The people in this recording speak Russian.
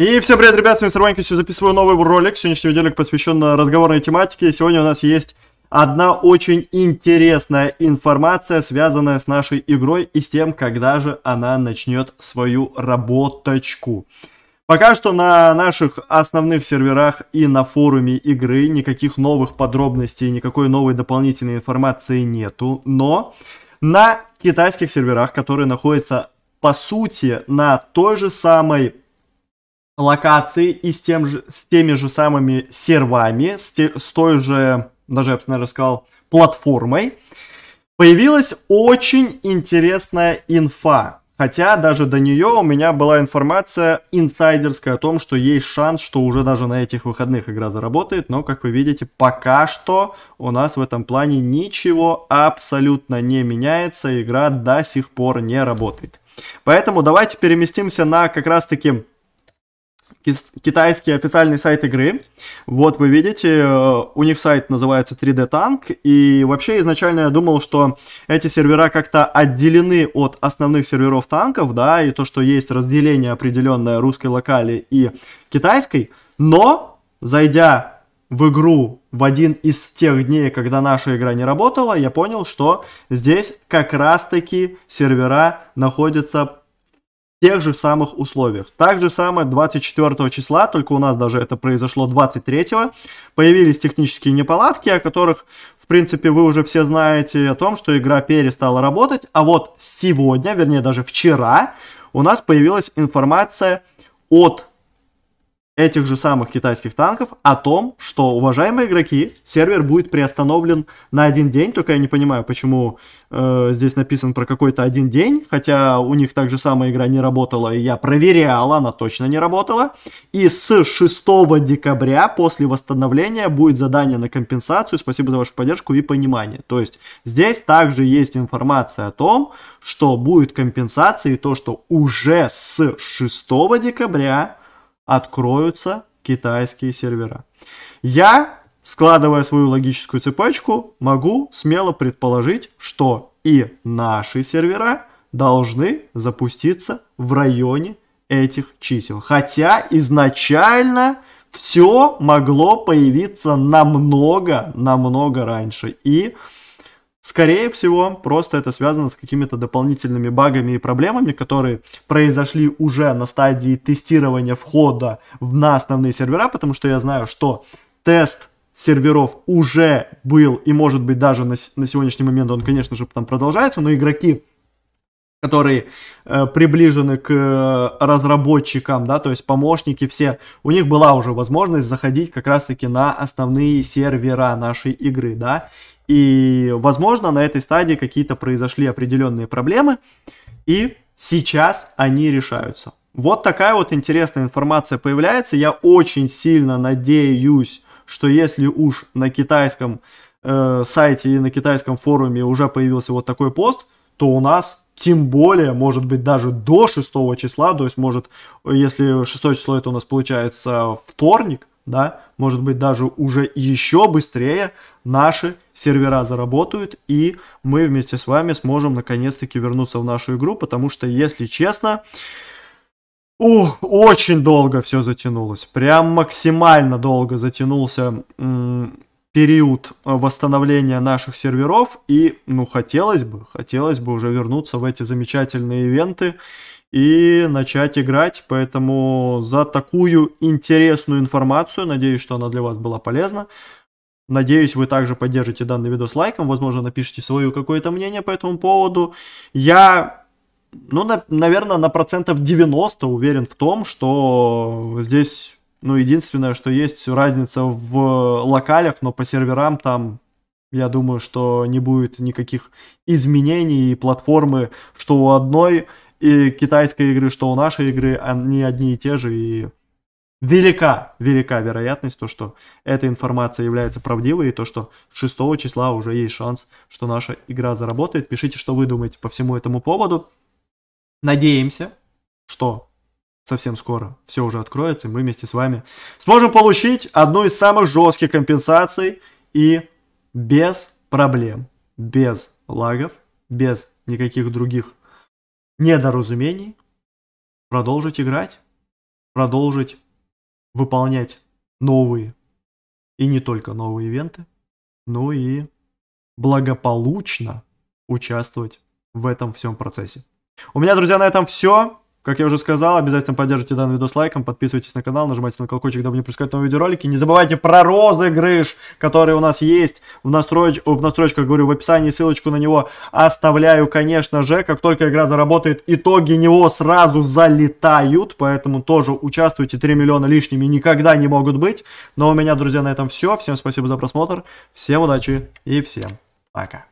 И всем привет, ребят, с вами Сарванька, сегодня записываю новый ролик, сегодняшний видеоролик посвящен разговорной тематике, сегодня у нас есть одна очень интересная информация, связанная с нашей игрой и с тем, когда же она начнет свою работочку. Пока что на наших основных серверах и на форуме игры никаких новых подробностей, никакой новой дополнительной информации нету, но на китайских серверах, которые находятся по сути на той же самой локации и с, тем же, с теми же самыми сервами, с, те, с той же, даже я бы, наверное, сказал, платформой, появилась очень интересная инфа. Хотя даже до нее у меня была информация инсайдерская о том, что есть шанс, что уже даже на этих выходных игра заработает. Но, как вы видите, пока что у нас в этом плане ничего абсолютно не меняется. Игра до сих пор не работает. Поэтому давайте переместимся на как раз-таки китайский официальный сайт игры. Вот вы видите, э, у них сайт называется 3D Tank. И вообще изначально я думал, что эти сервера как-то отделены от основных серверов танков, да, и то, что есть разделение определенное русской локали и китайской. Но, зайдя в игру в один из тех дней, когда наша игра не работала, я понял, что здесь как раз-таки сервера находятся тех же самых условиях. Так же самое 24 числа, только у нас даже это произошло 23, появились технические неполадки, о которых, в принципе, вы уже все знаете, о том, что игра перестала работать. А вот сегодня, вернее даже вчера, у нас появилась информация от этих же самых китайских танков о том, что, уважаемые игроки, сервер будет приостановлен на один день. Только я не понимаю, почему э, здесь написано про какой-то один день, хотя у них так же самая игра не работала, и я проверял, она точно не работала. И с 6 декабря после восстановления будет задание на компенсацию. Спасибо за вашу поддержку и понимание. То есть здесь также есть информация о том, что будет компенсация и то, что уже с 6 декабря откроются китайские сервера. Я, складывая свою логическую цепочку, могу смело предположить, что и наши сервера должны запуститься в районе этих чисел. Хотя изначально все могло появиться намного, намного раньше. И Скорее всего, просто это связано с какими-то дополнительными багами и проблемами, которые произошли уже на стадии тестирования входа на основные сервера, потому что я знаю, что тест серверов уже был и может быть даже на, на сегодняшний момент он, конечно же, там продолжается, но игроки которые э, приближены к э, разработчикам, да, то есть помощники все, у них была уже возможность заходить как раз-таки на основные сервера нашей игры, да, и, возможно, на этой стадии какие-то произошли определенные проблемы, и сейчас они решаются. Вот такая вот интересная информация появляется, я очень сильно надеюсь, что если уж на китайском э, сайте и на китайском форуме уже появился вот такой пост, то у нас тем более, может быть, даже до 6 числа, то есть, может, если 6 число это у нас получается вторник, да, может быть, даже уже еще быстрее наши сервера заработают, и мы вместе с вами сможем наконец-таки вернуться в нашу игру, потому что, если честно, Ух, очень долго все затянулось, прям максимально долго затянулся период э, восстановления наших серверов, и, ну, хотелось бы, хотелось бы уже вернуться в эти замечательные ивенты и начать играть, поэтому за такую интересную информацию, надеюсь, что она для вас была полезна, Надеюсь, вы также поддержите данный видос лайком, возможно, напишите свое какое-то мнение по этому поводу. Я, ну, на, наверное, на процентов 90 уверен в том, что здесь ну, единственное, что есть разница в локалях, но по серверам там, я думаю, что не будет никаких изменений и платформы, что у одной и китайской игры, что у нашей игры, они одни и те же, и велика, велика вероятность, то, что эта информация является правдивой, и то, что 6 числа уже есть шанс, что наша игра заработает. Пишите, что вы думаете по всему этому поводу. Надеемся, что совсем скоро все уже откроется, и мы вместе с вами сможем получить одну из самых жестких компенсаций и без проблем, без лагов, без никаких других недоразумений продолжить играть, продолжить выполнять новые и не только новые ивенты, ну и благополучно участвовать в этом всем процессе. У меня, друзья, на этом все. Как я уже сказал, обязательно поддержите данный видос лайком, подписывайтесь на канал, нажимайте на колокольчик, дабы не пропускать новые видеоролики. Не забывайте про розыгрыш, который у нас есть в, настроеч... в настройках, говорю, в описании ссылочку на него оставляю, конечно же. Как только игра заработает, итоги него сразу залетают, поэтому тоже участвуйте. 3 миллиона лишними никогда не могут быть. Но у меня, друзья, на этом все. Всем спасибо за просмотр, всем удачи и всем пока.